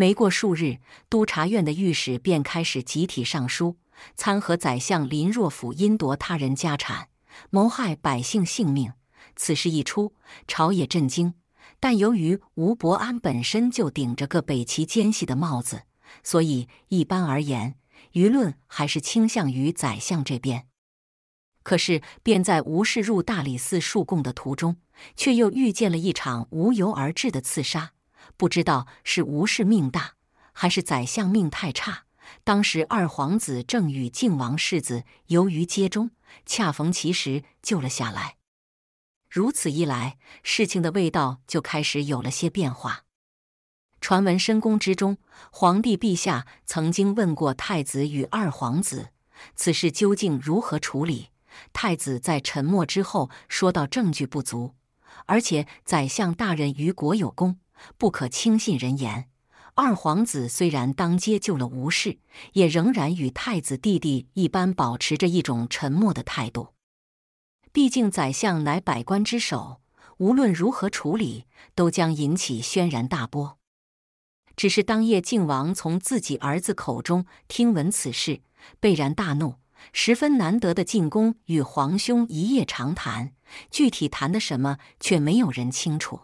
没过数日，督察院的御史便开始集体上书参劾宰相林若甫，因夺他人家产、谋害百姓性命。此事一出，朝野震惊。但由于吴伯安本身就顶着个北齐奸细的帽子，所以一般而言，舆论还是倾向于宰相这边。可是，便在吴氏入大理寺述贡的途中，却又遇见了一场无由而至的刺杀。不知道是吴氏命大，还是宰相命太差。当时二皇子正与靖王世子游于街中，恰逢其时救了下来。如此一来，事情的味道就开始有了些变化。传闻深宫之中，皇帝陛下曾经问过太子与二皇子此事究竟如何处理。太子在沉默之后，说到证据不足，而且宰相大人于国有功。不可轻信人言。二皇子虽然当街救了吴氏，也仍然与太子弟弟一般保持着一种沉默的态度。毕竟宰相乃百官之首，无论如何处理，都将引起轩然大波。只是当夜，靖王从自己儿子口中听闻此事，倍然大怒，十分难得的进宫与皇兄一夜长谈，具体谈的什么，却没有人清楚。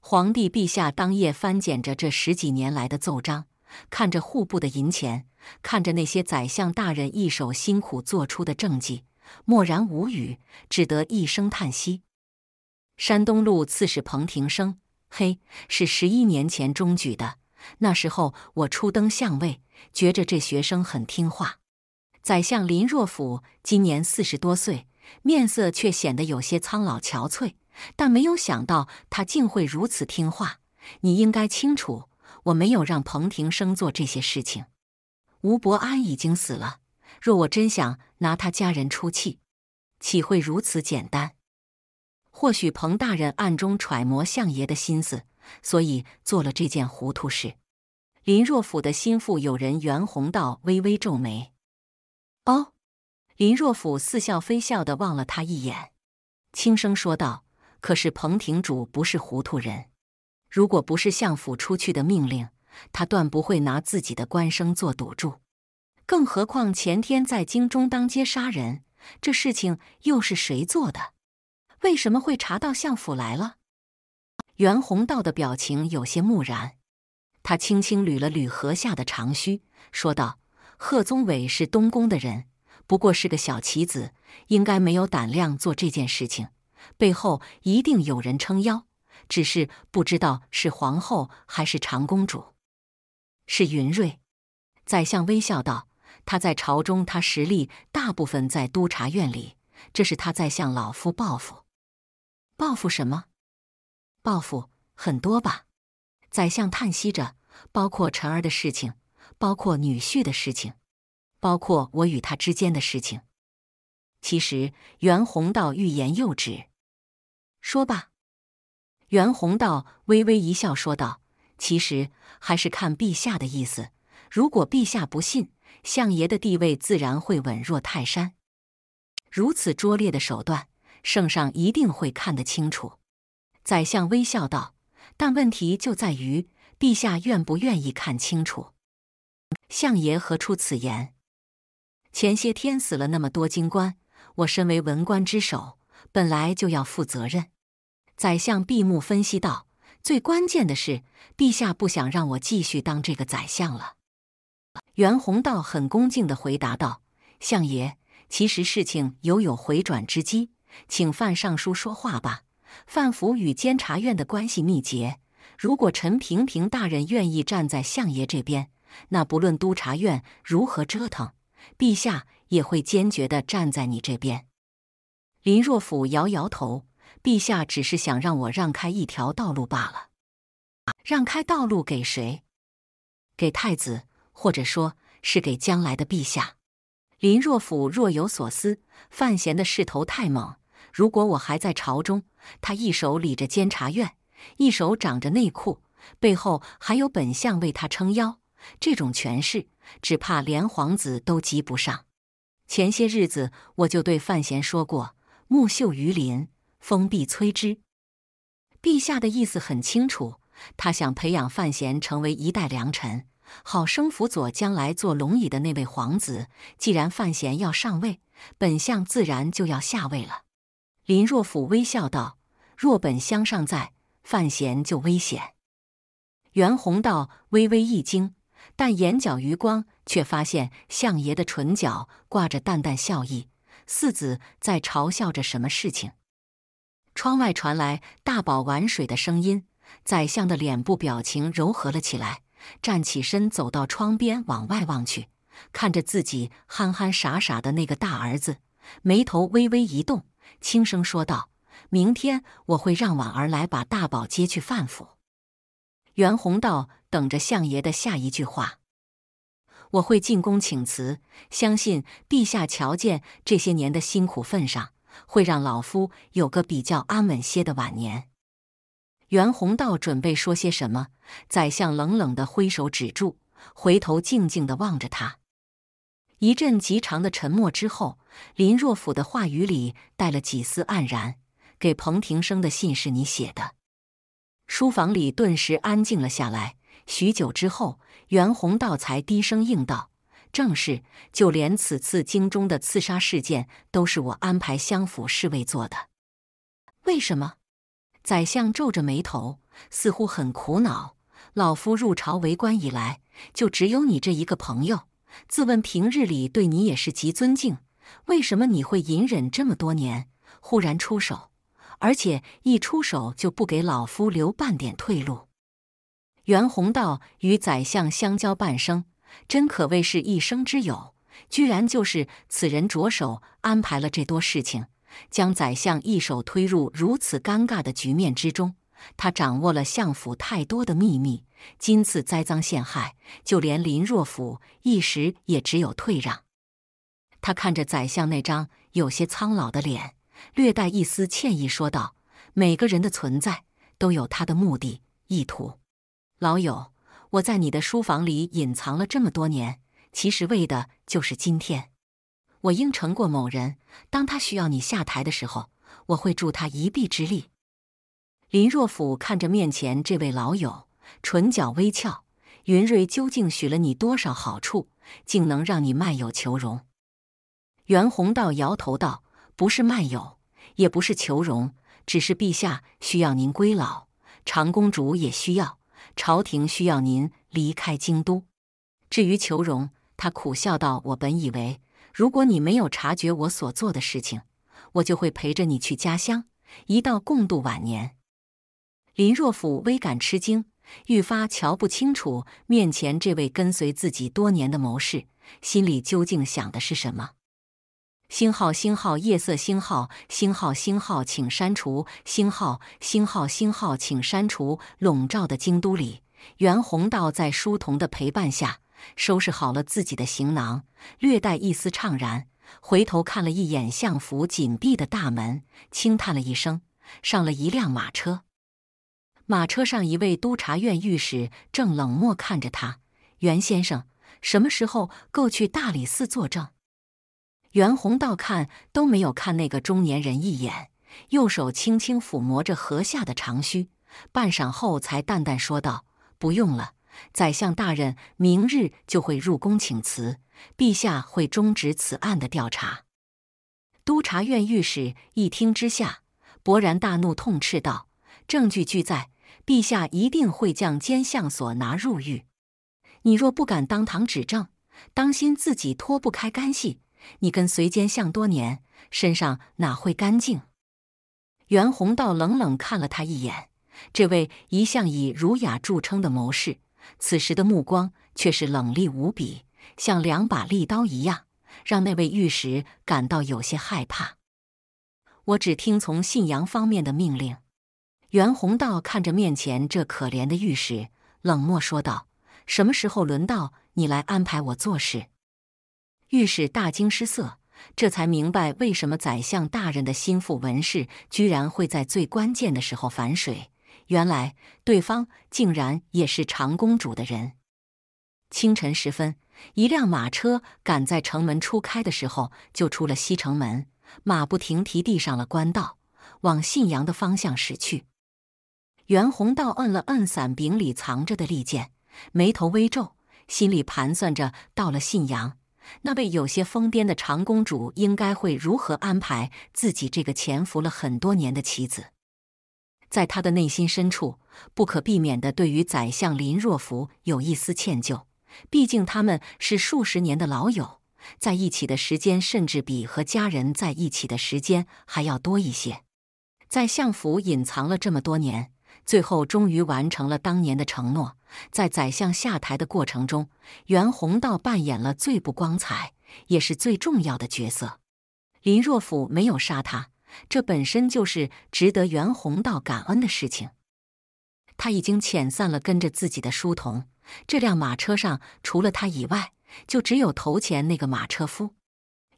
皇帝陛下当夜翻检着这十几年来的奏章，看着户部的银钱，看着那些宰相大人一手辛苦做出的政绩，默然无语，只得一声叹息。山东路刺史彭廷生，嘿，是十一年前中举的，那时候我初登相位，觉着这学生很听话。宰相林若甫今年四十多岁，面色却显得有些苍老憔悴。但没有想到他竟会如此听话。你应该清楚，我没有让彭廷生做这些事情。吴伯安已经死了，若我真想拿他家人出气，岂会如此简单？或许彭大人暗中揣摩相爷的心思，所以做了这件糊涂事。林若甫的心腹友人袁宏道微微皱眉。哦，林若甫似笑非笑的望了他一眼，轻声说道。可是彭廷主不是糊涂人，如果不是相府出去的命令，他断不会拿自己的官声做赌注。更何况前天在京中当街杀人，这事情又是谁做的？为什么会查到相府来了？袁宏道的表情有些木然，他轻轻捋了捋禾下的长须，说道：“贺宗伟是东宫的人，不过是个小棋子，应该没有胆量做这件事情。”背后一定有人撑腰，只是不知道是皇后还是长公主。是云瑞，宰相微笑道：“他在朝中，他实力大部分在督察院里。这是他在向老夫报复，报复什么？报复很多吧。”宰相叹息着：“包括辰儿的事情，包括女婿的事情，包括我与他之间的事情。”其实，袁弘道欲言又止。说吧，袁宏道微微一笑说道：“其实还是看陛下的意思。如果陛下不信，相爷的地位自然会稳若泰山。如此拙劣的手段，圣上一定会看得清楚。”宰相微笑道：“但问题就在于，陛下愿不愿意看清楚？”相爷何出此言？前些天死了那么多京官，我身为文官之首。本来就要负责任，宰相闭目分析道：“最关键的是，陛下不想让我继续当这个宰相了。”袁弘道很恭敬的回答道：“相爷，其实事情犹有回转之机，请范尚书说话吧。范府与监察院的关系密切，如果陈平平大人愿意站在相爷这边，那不论督察院如何折腾，陛下也会坚决的站在你这边。”林若甫摇摇头：“陛下只是想让我让开一条道路罢了。让开道路给谁？给太子，或者说是给将来的陛下。”林若甫若有所思：“范闲的势头太猛，如果我还在朝中，他一手理着监察院，一手掌着内库，背后还有本相为他撑腰，这种权势，只怕连皇子都及不上。前些日子我就对范闲说过。”木秀于林，风必摧之。陛下的意思很清楚，他想培养范闲成为一代良臣，好生辅佐将来坐龙椅的那位皇子。既然范闲要上位，本相自然就要下位了。林若甫微笑道：“若本相尚在，范闲就危险。”袁弘道微微一惊，但眼角余光却发现相爷的唇角挂着淡淡笑意。四子在嘲笑着什么事情？窗外传来大宝玩水的声音，宰相的脸部表情柔和了起来，站起身走到窗边往外望去，看着自己憨憨傻傻的那个大儿子，眉头微微一动，轻声说道：“明天我会让婉儿来把大宝接去范府。”袁弘道等着相爷的下一句话。我会进宫请辞，相信陛下瞧见这些年的辛苦份上，会让老夫有个比较安稳些的晚年。袁宏道准备说些什么，宰相冷冷的挥手止住，回头静静的望着他。一阵极长的沉默之后，林若甫的话语里带了几丝黯然：“给彭廷生的信是你写的。”书房里顿时安静了下来。许久之后，袁宏道才低声应道：“正是，就连此次京中的刺杀事件，都是我安排相府侍卫做的。为什么？”宰相皱着眉头，似乎很苦恼。老夫入朝为官以来，就只有你这一个朋友。自问平日里对你也是极尊敬，为什么你会隐忍这么多年，忽然出手，而且一出手就不给老夫留半点退路？”袁宏道与宰相相交半生，真可谓是一生之友。居然就是此人着手安排了这多事情，将宰相一手推入如此尴尬的局面之中。他掌握了相府太多的秘密，今次栽赃陷害，就连林若甫一时也只有退让。他看着宰相那张有些苍老的脸，略带一丝歉意说道：“每个人的存在都有他的目的意图。”老友，我在你的书房里隐藏了这么多年，其实为的就是今天。我应承过某人，当他需要你下台的时候，我会助他一臂之力。林若甫看着面前这位老友，唇角微翘。云瑞究竟许了你多少好处，竟能让你卖友求荣？袁弘道摇头道：“不是卖友，也不是求荣，只是陛下需要您归老，长公主也需要。”朝廷需要您离开京都。至于求荣，他苦笑道：“我本以为，如果你没有察觉我所做的事情，我就会陪着你去家乡，一道共度晚年。”林若甫微感吃惊，愈发瞧不清楚面前这位跟随自己多年的谋士心里究竟想的是什么。星号星号夜色星号星号星号，请删除星号星号星号，请删除。笼罩的京都里，袁宏道在书童的陪伴下收拾好了自己的行囊，略带一丝怅然，回头看了一眼相府紧闭的大门，轻叹了一声，上了一辆马车。马车上，一位督察院御史正冷漠看着他。袁先生，什么时候够去大理寺作证？袁弘倒看都没有看那个中年人一眼，右手轻轻抚摸着颌下的长须，半晌后才淡淡说道：“不用了，宰相大人，明日就会入宫请辞，陛下会终止此案的调查。”督察院御史一听之下，勃然大怒，痛斥道：“证据俱在，陛下一定会将奸相所拿入狱，你若不敢当堂指证，当心自己脱不开干系。”你跟随奸相多年，身上哪会干净？袁宏道冷冷看了他一眼。这位一向以儒雅著称的谋士，此时的目光却是冷厉无比，像两把利刀一样，让那位御史感到有些害怕。我只听从信阳方面的命令。袁宏道看着面前这可怜的御史，冷漠说道：“什么时候轮到你来安排我做事？”御史大惊失色，这才明白为什么宰相大人的心腹文士居然会在最关键的时候反水。原来对方竟然也是长公主的人。清晨时分，一辆马车赶在城门初开的时候就出了西城门，马不停蹄地上了官道，往信阳的方向驶去。袁弘道摁了摁伞柄里藏着的利剑，眉头微皱，心里盘算着到了信阳。那位有些疯癫的长公主应该会如何安排自己这个潜伏了很多年的棋子？在她的内心深处，不可避免的对于宰相林若甫有一丝歉疚，毕竟他们是数十年的老友，在一起的时间甚至比和家人在一起的时间还要多一些，在相府隐藏了这么多年。最后终于完成了当年的承诺。在宰相下台的过程中，袁弘道扮演了最不光彩也是最重要的角色。林若甫没有杀他，这本身就是值得袁弘道感恩的事情。他已经遣散了跟着自己的书童，这辆马车上除了他以外，就只有头前那个马车夫。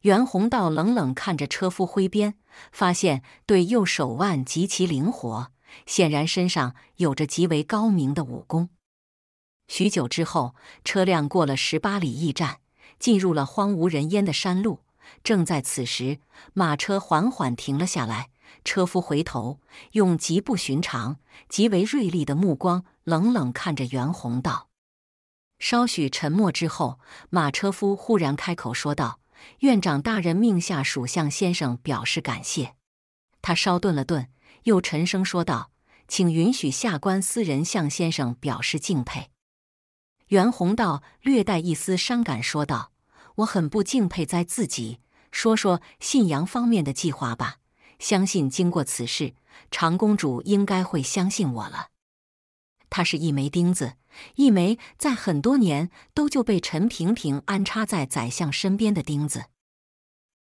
袁弘道冷冷看着车夫挥鞭，发现对右手腕极其灵活。显然身上有着极为高明的武功。许久之后，车辆过了十八里驿站，进入了荒无人烟的山路。正在此时，马车缓缓停了下来，车夫回头，用极不寻常、极为锐利的目光冷冷看着袁弘道。稍许沉默之后，马车夫忽然开口说道：“院长大人命下属相先生表示感谢。”他稍顿了顿。又沉声说道：“请允许下官私人向先生表示敬佩。”袁弘道略带一丝伤感说道：“我很不敬佩，在自己说说信阳方面的计划吧。相信经过此事，长公主应该会相信我了。她是一枚钉子，一枚在很多年都就被陈平平安插在宰相身边的钉子。”